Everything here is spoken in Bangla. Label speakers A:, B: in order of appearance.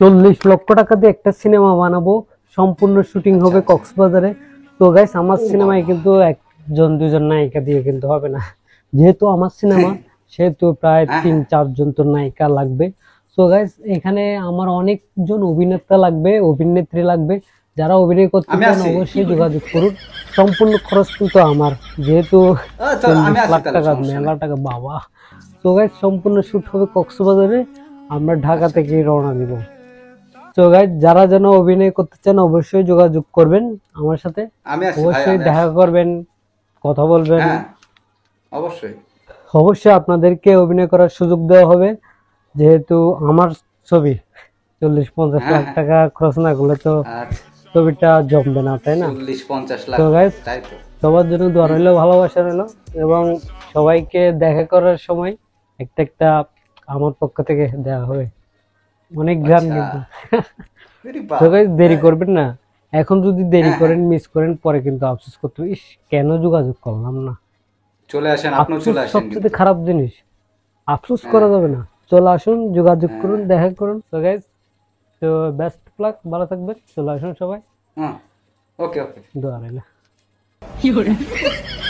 A: চল্লিশ লক্ষ টাকা দিয়ে একটা সিনেমা বানাবো সম্পূর্ণ শুটিং হবে কক্সবাজারে তো গাইস আমার সিনেমায় কিন্তু একজন দুজন নায়িকা দিয়ে কিন্তু হবে না যেহেতু আমার সিনেমা সেহেতু প্রায় হ্যাঁ, হ্যাঁ। তিন চারজন তো নায়িকা লাগবে তো গাইস এখানে আমার অনেকজন অভিনেতা লাগবে অভিনেত্রী লাগবে যারা অভিনয় করতে চান অবশ্যই যোগাযোগ করুন সম্পূর্ণ খরচ কিন্তু আমার যেহেতু আচ্ছা, লাখ টাকা মেলা টাকা বাবা তো গাইস সম্পূর্ণ শুট হবে কক্সবাজারে আমরা ঢাকা থেকে রওনা দিব তো গাইজ যারা যেন অভিনয় করতে চান অবশ্যই যোগাযোগ করবেন আমার সাথে অবশ্যই দেখা করবেন কথা বলবেন হ্যাঁ, অবশ্যই অবশ্যই আপনাদেরকে অভিনয় করার সুযোগ দেওয়া হবে যেহেতু আমার ছবি চল্লিশ পঞ্চাশ হ্যাঁ, লাখ হ্যাঁ। টাকা খরচ না করলে তো ছবিটা জমবে না তাই না তো গাইজ সবার জন্য দোয়া রইলো ভালোবাসা রইলো এবং সবাইকে দেখা করার সময় একটা একটা আমার পক্ষ থেকে দেওয়া হবে অনেক ঘ্রাণ আচ্ছা। কিন্তু দেরি হ্যাঁ। করবেন না এখন যদি দেরি হ্যাঁ, করেন মিস হ্যাঁ। করেন পরে কিন্তু আফসোস করতে ইস কেন যোগাযোগ করলাম না চলে আসেন আপনিও চলে আসেন সবচেয়ে খারাপ জিনিস আফসোস করা যাবে না চলে আসুন যোগাযোগ করুন দেখা করুন তো গাইজ তো বেস্ট প্লাক ভালো থাকবেন চলে আসুন সবাই ওকে ওকে দোয়া রইলা